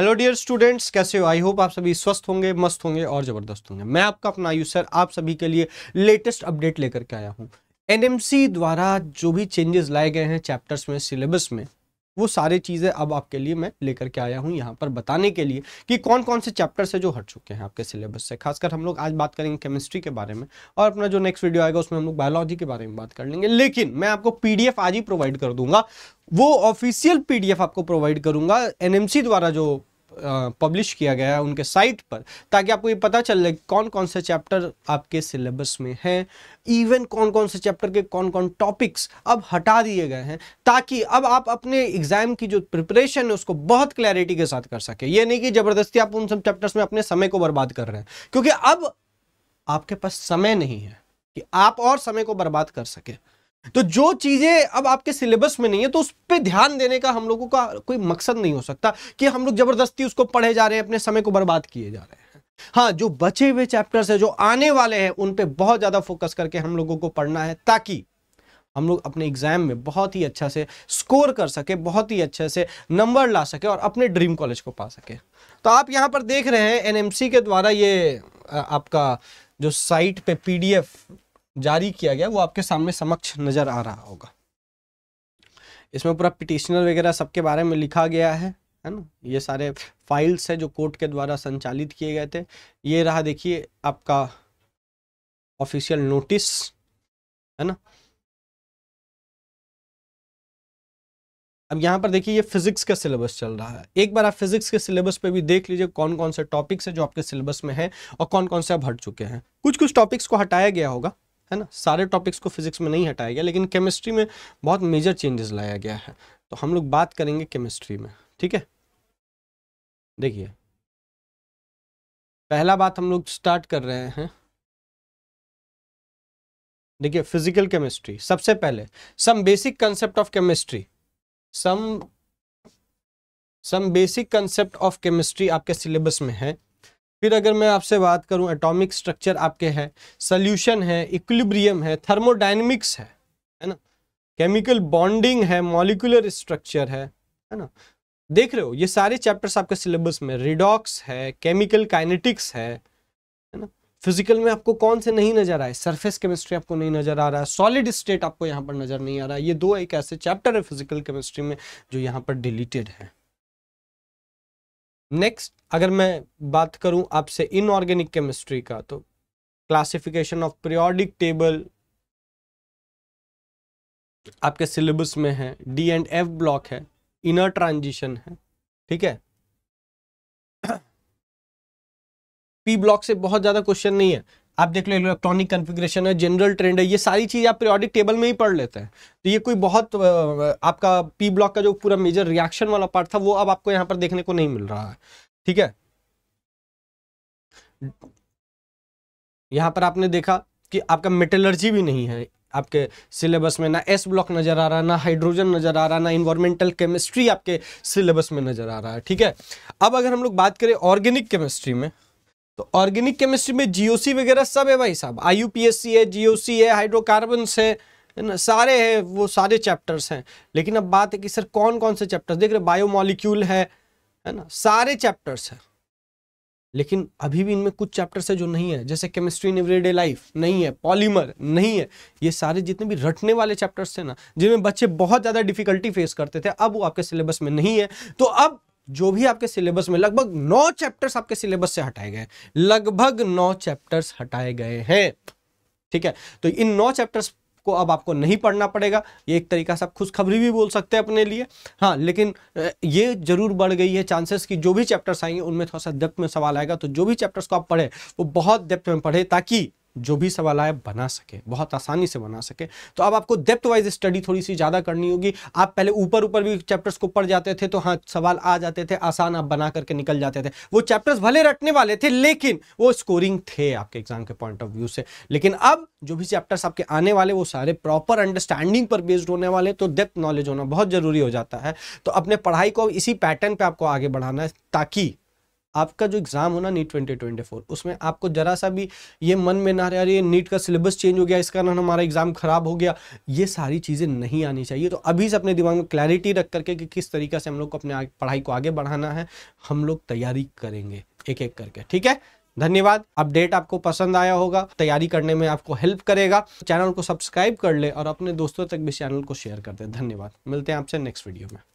hello dear students कैसे हो I hope आप सभी स्वस्थ होंगे मस्त होंगे और ज़बरदस्त होंगे मैं आपका अपना आयु सर आप सभी के लिए लेटेस्ट अपडेट लेकर के आया हूँ एनएमसी द्वारा जो भी चेंजेस लाए गए हैं चैप्टर्स में सिलेबस में वो सारे चीज़ें अब आपके लिए मैं लेकर के आया हूँ यहाँ पर बताने के लिए कि कौन कौन से चैप्टर से जो हट चुके हैं आपके सिलेबस से खासकर हम लोग आज बात करेंगे केमिस्ट्री के बारे में और अपना जो नेक्स्ट वीडियो आएगा उसमें हम लोग बायोलॉजी के बारे में बात कर लेंगे लेकिन मैं आपको पीडीएफ आज ही प्रोवाइड कर दूंगा वो ऑफिशियल पी आपको प्रोवाइड करूंगा एन द्वारा जो पब्लिश किया गया है उनके साइट पर ताकि आपको ये पता चल जाए कौन कौन से चैप्टर आपके सिलेबस में हैं इवन कौन कौन से चैप्टर के कौन कौन टॉपिक्स अब हटा दिए गए हैं ताकि अब आप अपने एग्जाम की जो प्रिपरेशन है उसको बहुत क्लैरिटी के साथ कर सके ये नहीं कि ज़बरदस्ती आप उन सब चैप्टर्स में अपने समय को बर्बाद कर रहे हैं क्योंकि अब आपके पास समय नहीं है कि आप और समय को बर्बाद कर सकें तो जो चीज़ें अब आपके सिलेबस में नहीं है तो उस पर ध्यान देने का हम लोगों का कोई मकसद नहीं हो सकता कि हम लोग जबरदस्ती उसको पढ़े जा रहे हैं अपने समय को बर्बाद किए जा रहे हैं हाँ जो बचे हुए चैप्टर्स है जो आने वाले हैं उन पे बहुत ज़्यादा फोकस करके हम लोगों को पढ़ना है ताकि हम लोग अपने एग्जाम में बहुत ही अच्छा से स्कोर कर सके बहुत ही अच्छे से नंबर ला सके और अपने ड्रीम कॉलेज को पा सके तो आप यहाँ पर देख रहे हैं एनएमसी के द्वारा ये आपका जो साइट पे पीडीएफ जारी किया गया वो आपके सामने समक्ष नज़र आ रहा होगा इसमें पूरा पिटिशनर वगैरह सबके बारे में लिखा गया है है ना ये सारे फाइल्स है जो कोर्ट के द्वारा संचालित किए गए थे ये रहा देखिए आपका ऑफिशियल नोटिस है ना अब यहाँ पर देखिए ये फिजिक्स का सिलेबस चल रहा है एक बार आप फिजिक्स के सिलेबस पे भी देख लीजिए कौन कौन से टॉपिक्स है जो आपके सिलेबस में है और कौन कौन से आप हट चुके हैं कुछ कुछ टॉपिक्स को हटाया गया होगा है ना सारे टॉपिक्स को फिजिक्स में नहीं हटाया गया लेकिन केमिस्ट्री में बहुत मेजर चेंजेस लाया गया है तो हम लोग बात करेंगे केमिस्ट्री में ठीक है देखिए पहला बात हम लोग स्टार्ट कर रहे हैं देखिए फिजिकल केमिस्ट्री सबसे पहले some basic concept of chemistry some some basic concept of chemistry आपके सिलेबस में है फिर अगर मैं आपसे बात करूं एटॉमिक स्ट्रक्चर आपके है सोल्यूशन है इक्विलिब्रियम है थर्मोडाइनमिक्स है है ना केमिकल बॉन्डिंग है मॉलिकुलर स्ट्रक्चर है है ना देख रहे हो ये सारे चैप्टर्स आपके सिलेबस में रिडॉक्स है केमिकल काइनेटिक्स है है ना फिजिकल में आपको कौन से नहीं नजर आए सरफेस केमिस्ट्री आपको नहीं नजर आ रहा है सॉलिड स्टेट आपको यहाँ पर नजर नहीं आ रहा है ये दो एक ऐसे चैप्टर है फिजिकल केमिस्ट्री में जो यहाँ पर डिलीटेड है नेक्स्ट अगर मैं बात करूं आपसे इनऑर्गेनिक केमिस्ट्री का तो क्लासिफिकेशन ऑफ पीरियोडिक टेबल आपके सिलेबस में है डी एंड एफ ब्लॉक है इनर ट्रांजिशन है ठीक है पी ब्लॉक से बहुत ज़्यादा क्वेश्चन नहीं है आप देख लो इलेक्ट्रॉनिक कन्फिग्रेशन है जनरल ट्रेंड है ये सारी चीज़ आप पीरियोडिक टेबल में ही पढ़ लेते हैं तो ये कोई बहुत आपका पी ब्लॉक का जो पूरा मेजर रिएक्शन वाला पार्ट था वो अब आपको यहाँ पर देखने को नहीं मिल रहा है ठीक है यहाँ पर आपने देखा कि आपका मेटेलर्जी भी नहीं है आपके सिलेबस में ना एस ब्लॉक नज़र आ रहा ना हाइड्रोजन नज़र आ रहा ना इन्वायरमेंटल केमिस्ट्री आपके सिलेबस में नज़र आ रहा है ठीक है अब अगर हम लोग बात करें ऑर्गेनिक केमिस्ट्री में तो ऑर्गेनिक केमिस्ट्री में जीओसी वगैरह सब है भाई साहब आईयूपीएससी है जीओसी है हाइड्रोकार्बन्स है ना सारे हैं वो सारे चैप्टर्स हैं लेकिन अब बात है कि सर कौन कौन से चैप्टर देख रहे बायोमोलिक्यूल है है ना सारे चैप्टर्स हैं लेकिन अभी भी इनमें कुछ चैप्टर्स है जो नहीं है जैसे केमिस्ट्री इन एवरीडे लाइफ नहीं है पॉलीमर नहीं है ये सारे जितने भी रटने वाले चैप्टर्स थे ना जिनमें बच्चे बहुत ज़्यादा डिफिकल्टी फेस करते थे अब वो आपके सिलेबस में नहीं है तो अब जो भी आपके सिलेबस में लगभग नौ चैप्टर्स आपके सिलेबस से हटाए गए लगभग नौ चैप्टर्स हटाए गए हैं ठीक है तो इन नौ चैप्टर्स को अब आपको नहीं पढ़ना पड़ेगा ये एक तरीका से आप खुशखबरी भी बोल सकते हैं अपने लिए हाँ लेकिन ये जरूर बढ़ गई है चांसेस कि जो भी चैप्टर्स आएंगे उनमें थोड़ा सा डेप्थ में सवाल आएगा तो जो भी चैप्टर्स को आप पढ़े वो बहुत डेप्थ में पढ़े ताकि जो भी सवाल आए बना सके बहुत आसानी से बना सके तो अब आपको डेप्थ वाइज स्टडी थोड़ी सी ज़्यादा करनी होगी आप पहले ऊपर ऊपर भी चैप्टर्स को पढ़ जाते थे तो हाँ सवाल आ जाते थे आसान आप बना करके निकल जाते थे वो चैप्टर्स भले रटने वाले थे लेकिन वो स्कोरिंग थे आपके एग्जाम के पॉइंट ऑफ व्यू से लेकिन अब जो भी चैप्टर्स आपके आने वाले वो सारे प्रॉपर अंडरस्टैंडिंग पर बेस्ड होने वाले तो डेप्थ नॉलेज होना बहुत ज़रूरी हो जाता है तो अपने पढ़ाई को इसी पैटर्न पर आपको आगे बढ़ाना है ताकि आपका जो एग्ज़ाम होना नीट ट्वेंटी ट्वेंटी फोर उसमें आपको ज़रा सा भी ये मन में ना रहे ये नीट का सिलेबस चेंज हो गया इस कारण हमारा एग्ज़ाम ख़राब हो गया ये सारी चीज़ें नहीं आनी चाहिए तो अभी से अपने दिमाग में क्लैरिटी रख करके कि किस तरीके से हम लोग को अपने पढ़ाई को आगे बढ़ाना है हम लोग तैयारी करेंगे एक एक करके ठीक है धन्यवाद अपडेट आपको पसंद आया होगा तैयारी करने में आपको हेल्प करेगा चैनल को सब्सक्राइब कर ले और अपने दोस्तों तक भी चैनल को शेयर कर दे धन्यवाद मिलते हैं आपसे नेक्स्ट वीडियो में